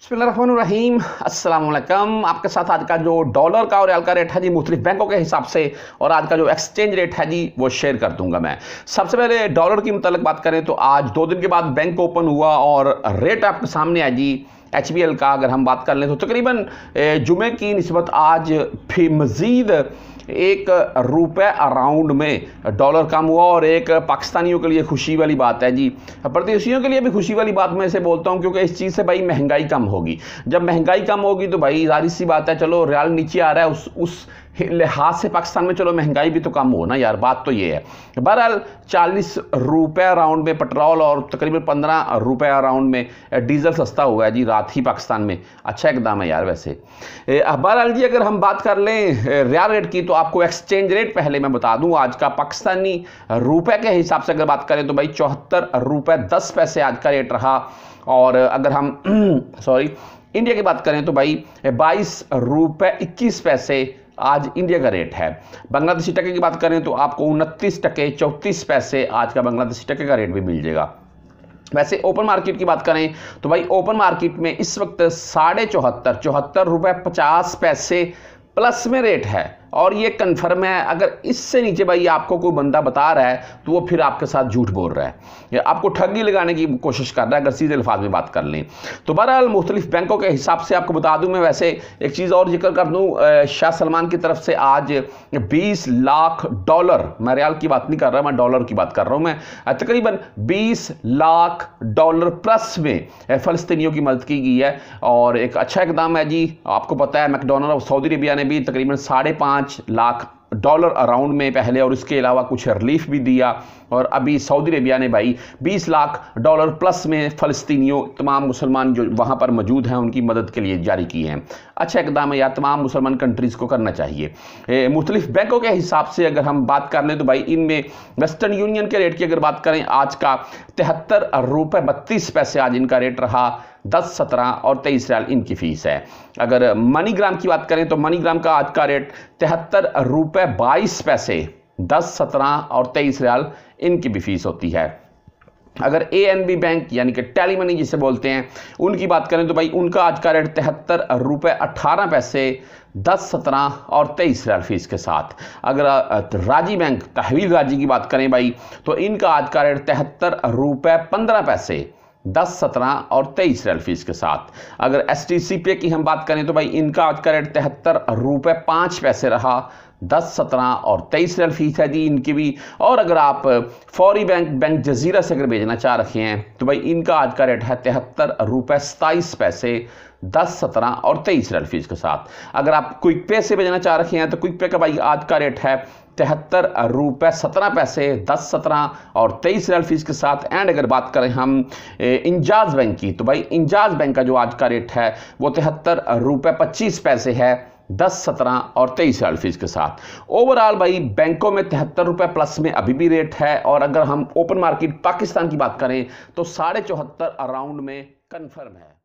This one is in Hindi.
बसमीम अल्लाम आपके साथ आज का जो डॉलर का और एल का रेट है जी मुख्तलिफ बैंकों के हिसाब से और आज का जो एक्सचेंज रेट है जी वो शेयर कर दूंगा मैं सबसे पहले डॉलर की मतलब बात करें तो आज दो दिन के बाद बैंक ओपन हुआ और रेट आपके सामने आई जी एच का अगर हम बात कर लें तो तकरीबन जुमे की नस्बत आज फिर मज़ीद एक रुपए अराउंड में डॉलर कम हुआ और एक पाकिस्तानियों के लिए खुशी वाली बात है जी प्रदेशियों के लिए भी खुशी वाली बात मैं इसे बोलता हूँ क्योंकि इस चीज़ से भाई महंगाई कम होगी जब महंगाई कम होगी तो भाई जाहिर सी बात है चलो रियाल नीचे आ रहा है उस उस लिहाज से पाकिस्तान में चलो महंगाई भी तो कम हो ना यार बात तो ये है बहरहाल चालीस रुपये राउंड में पेट्रोल और तकरीबन पंद्रह रुपये राउंड में डीजल सस्ता हुआ है जी रात ही पाकिस्तान में अच्छा एकदम है यार वैसे बहरहाल जी अगर हम बात कर लें रियाल रेट की तो आपको एक्सचेंज रेट पहले मैं बता दूँ आज का पाकिस्तानी रुपये के हिसाब से अगर बात करें तो भाई चौहत्तर रुपये दस पैसे आज का रेट रहा और अगर हम सॉरी इंडिया की बात करें तो भाई बाईस रुपये इक्कीस पैसे आज इंडिया का रेट है बांग्लादेशी टके की बात करें तो आपको उनतीस टके चौंतीस पैसे आज का बांग्लादेशी टके का रेट भी मिल जाएगा वैसे ओपन मार्केट की बात करें तो भाई ओपन मार्केट में इस वक्त साढ़े चौहत्तर चौहत्तर रुपये पचास पैसे प्लस में रेट है और ये कन्फर्म है अगर इससे नीचे भाई आपको कोई बंदा बता रहा है तो वो फिर आपके साथ झूठ बोल रहा है आपको ठगी लगाने की कोशिश कर रहा है अगर सीधे अल्फाज में बात कर लें तो बहरहाल मुख्तलिफ बैंकों के हिसाब से आपको बता दूं मैं वैसे एक चीज़ और जिक्र कर दूं शाह सलमान की तरफ से आज बीस लाख डॉलर मैं रियाल की बात नहीं कर रहा मैं डॉलर की बात कर रहा हूँ मैं तकरीबन बीस लाख डॉलर प्लस में फलस्तनीों की मदद की गई है और एक अच्छा इकदाम है जी आपको पता है मैकडोनल्ड ऑफ सऊदी अरबिया ने भी तकरीबन साढ़े पाँच पाँच लाख डॉलर अराउंड में पहले और इसके अलावा कुछ रिलीफ भी दिया और अभी सऊदी अरबिया ने भाई 20 लाख डॉलर प्लस में फ़लस्तियों तमाम मुसलमान जो वहाँ पर मौजूद हैं उनकी मदद के लिए जारी किए हैं अच्छा इकदाम है या तमाम मुसलमान कंट्रीज़ को करना चाहिए मुख्तलिफ बैंकों के हिसाब से अगर हम बात कर लें तो भाई इनमें वेस्टर्न यूनियन के रेट की अगर बात करें आज का तिहत्तर रुपये बत्तीस पैसे आज इनका रेट रहा दस सत्रह और तेईस रियाल इनकी फ़ीस है अगर मनीग्राम की बात करें तो मनीग्राम का आज का रेट तिहत्तर रुपये बाईस पैसे दस सत्रह और तेईस रियाल इनकी भी फ़ीस होती है अगर ए एन बी बैंक यानी कि टैली मनी जिसे बोलते हैं उनकी बात करें तो भाई उनका आज का रेट तिहत्तर रुपये अट्ठारह पैसे दस सत्रह और तेईस रैल फीस के साथ अगर राजी बैंक तहवील राजी की बात करें भाई तो इनका आज का रेट तिहत्तर रुपये पंद्रह पैसे दस सत्रह और तेईस रैल फीस के साथ अगर एस टी सी पे की हम बात करें तो भाई इनका आज का रेट तिहत्तर रुपये पाँच पैसे रहा दस सत्रह और तेईस रियल फीस है जी इनकी भी और अगर आप फौरी बैंक बैंक जजीरा से अगर भेजना चाह रखे हैं तो भाई इनका आज का रेट है तिहत्तर रुपये सताईस पैसे दस सत्रह और तेईस रियल फीस के साथ अगर आप क्विक पे से भेजना चाह रखे हैं तो क्विक पे का भाई आज का रेट है तिहत्तर रुपये सत्रह पैसे दस सत्रह और तेईस रियल फीस के साथ एंड अगर बात करें हम इंजाज बैंक की तो भाई इंजाज बैंक का जो आज का रेट है वो तिहत्तर रुपये पच्चीस पैसे है दस सत्रह और तेईस साल के साथ ओवरऑल भाई बैंकों में तिहत्तर रुपये प्लस में अभी भी रेट है और अगर हम ओपन मार्केट पाकिस्तान की बात करें तो साढ़े चौहत्तर अराउंड में कन्फर्म है